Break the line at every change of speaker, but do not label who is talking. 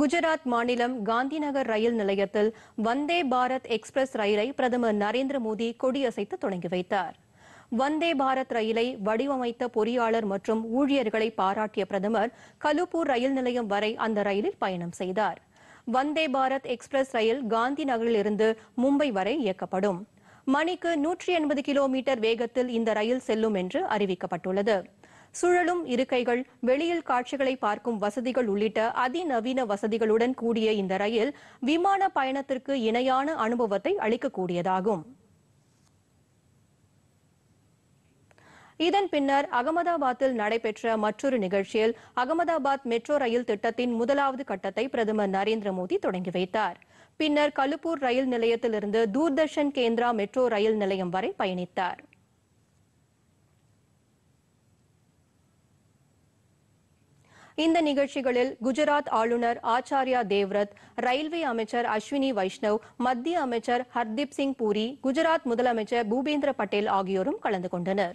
குஜராத் மாநிலம் காந்திநகர் ரயில் நிலையத்தில் வந்தே பாரத் எக்ஸ்பிரஸ் ரயிலை பிரதமர் நரேந்திர மோடி கொடியசைத்து தொடங்கி வைத்தார் வந்தே பாரத் ரயிலை வடிவமைத்த பொறியாளர் மற்றும் ஊழியர்களை பாராட்டிய பிரதமர் கலுப்பூர் ரயில் நிலையம் வரை அந்த ரயிலில் பயணம் செய்தார் வந்தே பாரத் எக்ஸ்பிரஸ் ரயில் காந்தி நகரிலிருந்து மும்பை வரை இயக்கப்படும் மணிக்கு நூற்றி எண்பது கிலோமீட்டர் வேகத்தில் இந்த ரயில் செல்லும் என்று அறிவிக்கப்பட்டுள்ளது சுழலும் இருக்கைகள் வெளியில் காட்சிகளை பார்க்கும் வசதிகள் உள்ளிட்ட அதிநவீன வசதிகளுடன் கூடிய இந்த ரயில் விமான பயணத்திற்கு இணையான அனுபவத்தை அளிக்கக்கூடியதாகும் இதன் பின்னர் அகமதாபாத்தில் நடைபெற்ற மற்றொரு நிகழ்ச்சியில் அகமதாபாத் மெட்ரோ ரயில் திட்டத்தின் முதலாவது கட்டத்தை பிரதமர் நரேந்திர மோடி தொடங்கி வைத்தார் பின்னர் கலுப்பூர் ரயில் நிலையத்திலிருந்து தூர்தர்ஷன் கேந்திரா மெட்ரோ ரயில் நிலையம் வரை பயணித்தார் இந்த நிகழ்ச்சிகளில் குஜராத் ஆளுநர் ஆச்சாரியா தேவ்ரத் ரயில்வே அமைச்சர் அஸ்வினி வைஷ்ணவ் மத்திய அமைச்சர் ஹர்தீப் சிங் பூரி குஜராத் முதலமைச்சர் பூபேந்திர பட்டேல் ஆகியோரும் கலந்து கொண்டனா்